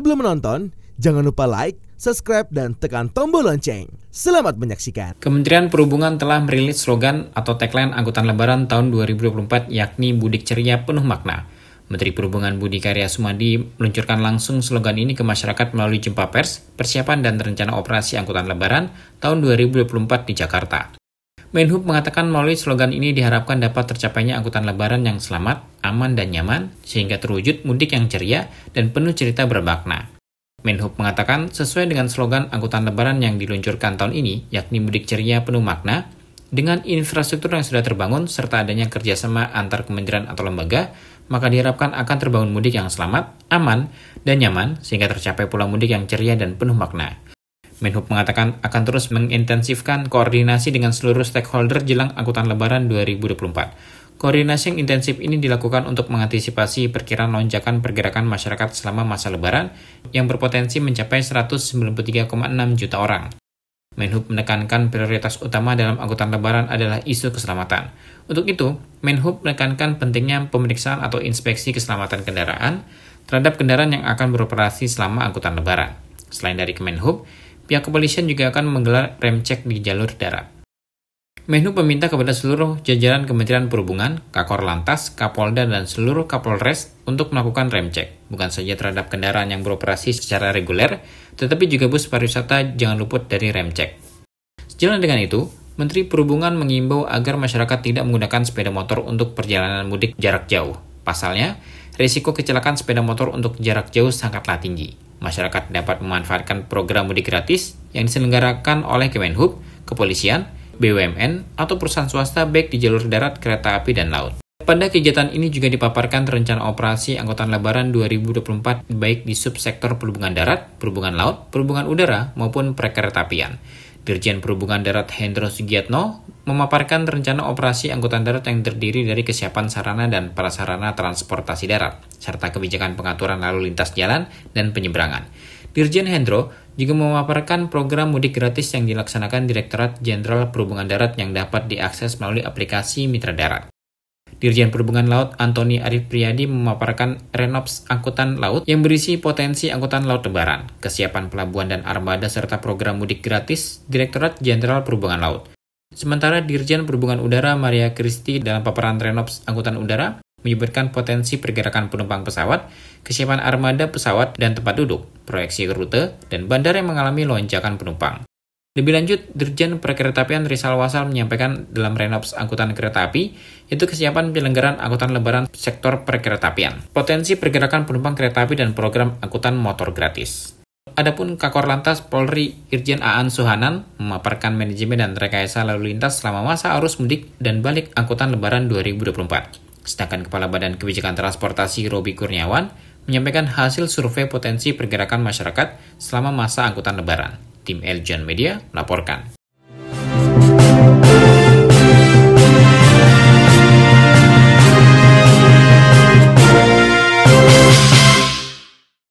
Sebelum menonton, jangan lupa like, subscribe, dan tekan tombol lonceng. Selamat menyaksikan. Kementerian Perhubungan telah merilis slogan atau tagline angkutan lebaran tahun 2024 yakni Budik Ceria Penuh Makna. Menteri Perhubungan Budi Karya Sumadi meluncurkan langsung slogan ini ke masyarakat melalui jumpa pers, persiapan dan rencana operasi angkutan lebaran tahun 2024 di Jakarta. Menhub mengatakan melalui slogan ini diharapkan dapat tercapainya angkutan lebaran yang selamat, aman dan nyaman, sehingga terwujud mudik yang ceria dan penuh cerita bermakna. Menhub mengatakan sesuai dengan slogan angkutan lebaran yang diluncurkan tahun ini, yakni mudik ceria penuh makna, dengan infrastruktur yang sudah terbangun serta adanya kerjasama antar kementerian atau lembaga, maka diharapkan akan terbangun mudik yang selamat, aman, dan nyaman sehingga tercapai pulang mudik yang ceria dan penuh makna. Menhub mengatakan akan terus mengintensifkan koordinasi dengan seluruh stakeholder jelang angkutan lebaran 2024. Koordinasi yang intensif ini dilakukan untuk mengantisipasi perkiraan lonjakan pergerakan masyarakat selama masa lebaran yang berpotensi mencapai 193,6 juta orang. Menhub menekankan prioritas utama dalam angkutan lebaran adalah isu keselamatan. Untuk itu, Menhub menekankan pentingnya pemeriksaan atau inspeksi keselamatan kendaraan terhadap kendaraan yang akan beroperasi selama angkutan lebaran. Selain dari Kemenhub, Pihak kepolisian juga akan menggelar rem cek di jalur darat. Menhub meminta kepada seluruh jajaran Kementerian Perhubungan, Kakor Lantas, Kapolda, dan seluruh Kapolres untuk melakukan rem cek, bukan saja terhadap kendaraan yang beroperasi secara reguler, tetapi juga bus pariwisata jangan luput dari rem cek. Sejalan dengan itu, Menteri Perhubungan mengimbau agar masyarakat tidak menggunakan sepeda motor untuk perjalanan mudik jarak jauh. Pasalnya, risiko kecelakaan sepeda motor untuk jarak jauh sangatlah tinggi. Masyarakat dapat memanfaatkan program mudik gratis yang diselenggarakan oleh Kemenhub, kepolisian, BUMN, atau perusahaan swasta baik di jalur darat, kereta api, dan laut. Pada kegiatan ini juga dipaparkan rencana operasi angkutan lebaran 2024 baik di subsektor perhubungan darat, perhubungan laut, perhubungan udara, maupun perkeretaapian. Dirjen Perhubungan Darat Hendro Sugiatno memaparkan rencana operasi angkutan darat yang terdiri dari kesiapan sarana dan prasarana transportasi darat, serta kebijakan pengaturan lalu lintas jalan dan penyeberangan. Dirjen Hendro juga memaparkan program mudik gratis yang dilaksanakan Direktorat Jenderal Perhubungan Darat yang dapat diakses melalui aplikasi Mitra Darat. Dirjen Perhubungan Laut Antoni Arif Priyadi memaparkan RENOPS angkutan laut yang berisi potensi angkutan laut lebaran, kesiapan pelabuhan dan armada serta program mudik gratis Direktorat Jenderal Perhubungan Laut. Sementara Dirjen Perhubungan Udara Maria Kristi dalam paparan RENOPS angkutan udara menyebutkan potensi pergerakan penumpang pesawat, kesiapan armada pesawat dan tempat duduk, proyeksi rute, dan bandara yang mengalami lonjakan penumpang. Lebih lanjut, Dirjen Perkeretaapian Rizal Wasal menyampaikan dalam Renovs Angkutan Kereta Api, itu kesiapan penyelenggaraan angkutan lebaran sektor perkeretaapian, potensi pergerakan penumpang kereta api dan program angkutan motor gratis. Adapun Kakor Lantas Polri Irjen Aan Suhanan memaparkan manajemen dan rekayasa lalu lintas selama masa arus mudik dan balik angkutan lebaran 2024. Sedangkan Kepala Badan Kebijakan Transportasi Robi Kurniawan menyampaikan hasil survei potensi pergerakan masyarakat selama masa angkutan lebaran tim Eljan Media melaporkan.